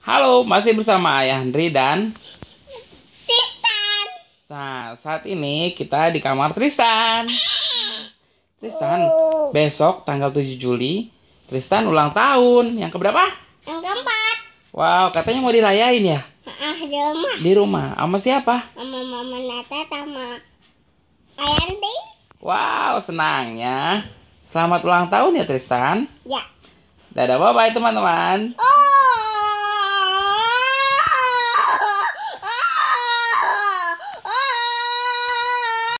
Halo, masih bersama Ayah Hendri dan Tristan. Nah, saat ini kita di kamar Tristan. Tristan, uh. besok tanggal 7 Juli Tristan ulang tahun. Yang keberapa? Yang keempat. Wow, katanya mau dirayain ya? Uh, di rumah. Di rumah. Sama siapa? Sama Mama Nata sama Ayah Hendri. Wow, senangnya. Selamat ulang tahun ya Tristan. Ya. Dadah, bye-bye teman-teman. Oh.